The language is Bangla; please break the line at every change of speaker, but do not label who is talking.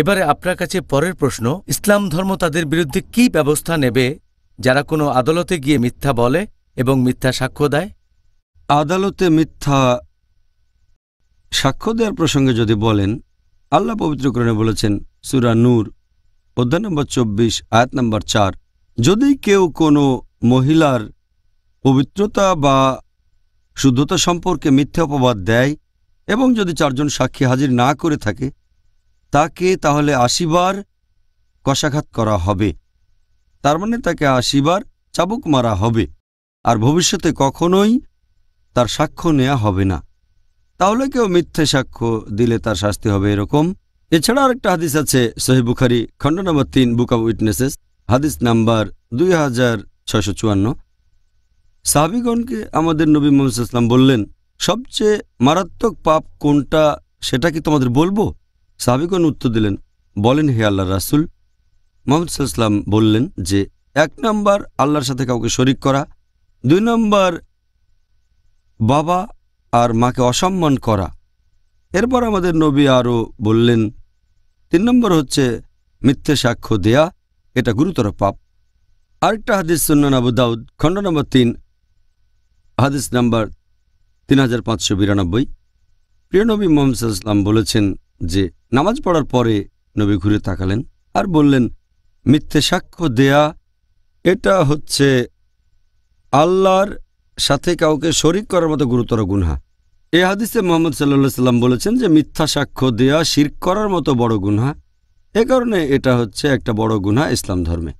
এবারে আপনার কাছে পরের প্রশ্ন ইসলাম ধর্ম তাদের বিরুদ্ধে কি ব্যবস্থা নেবে যারা কোনো আদালতে গিয়ে মিথ্যা বলে এবং মিথ্যা সাক্ষ্য দেয় আদালতে
মিথ্যা সাক্ষ্য দেওয়ার প্রসঙ্গে যদি বলেন আল্লাহ পবিত্রকরণে বলেছেন সুরা নূর অধ্যায় নম্বর চব্বিশ আয়াত নম্বর চার যদি কেউ কোনো মহিলার পবিত্রতা বা শুদ্ধতা সম্পর্কে মিথ্যা অপবাদ দেয় এবং যদি চারজন সাক্ষী হাজির না করে থাকে তাকে তাহলে আশিবার কষাঘাত করা হবে তার মানে তাকে আশিবার চাবুক মারা হবে আর ভবিষ্যতে কখনোই তার সাক্ষ্য নেয়া হবে না তাহলে কেউ মিথ্যে সাক্ষ্য দিলে তার শাস্তি হবে এরকম এছাড়া আরেকটা হাদিস আছে বুখারি খণ্ড নম্বর তিন বুক অব উইটনেসেস হাদিস নাম্বার দুই হাজার ছয়শো চুয়ান্ন সাহাবিগণকে আমাদের নবী মোহাম্মদ ইসলাম বললেন সবচেয়ে মারাত্মক পাপ কোনটা সেটা কি তোমাদের বলবো সাবিকন উত্তর দিলেন বলেন হে আল্লাহ রাসুল মোহাম্মদ সাল্লাম বললেন যে এক নম্বর আল্লাহর সাথে কাউকে শরিক করা দুই নম্বর বাবা আর মাকে অসম্মান করা এরপর আমাদের নবী আরও বললেন তিন নম্বর হচ্ছে মিথ্যে সাক্ষ্য দেয়া এটা গুরুতর পাপ আরেকটা হাদিস সুন্নান আবু দাউদ খণ্ড নম্বর তিন হাদিস নম্বর তিন হাজার পাঁচশো বিরানব্বই প্রিয়নবী মোহাম্মদ বলেছেন যে নামাজ পড়ার পরে নবী ঘুরে তাকালেন আর বললেন মিথ্যে সাক্ষ্য দেয়া এটা হচ্ছে আল্লাহর সাথে কাউকে শরিক করার মতো গুরুতর গুনহা এ হাদিসে মোহাম্মদ সাল্লা সাল্লাম বলেছেন যে মিথ্যা সাক্ষ্য দেয়া শির করার মতো বড় গুনহা এ কারণে এটা হচ্ছে একটা বড় গুনহা ইসলাম ধর্মে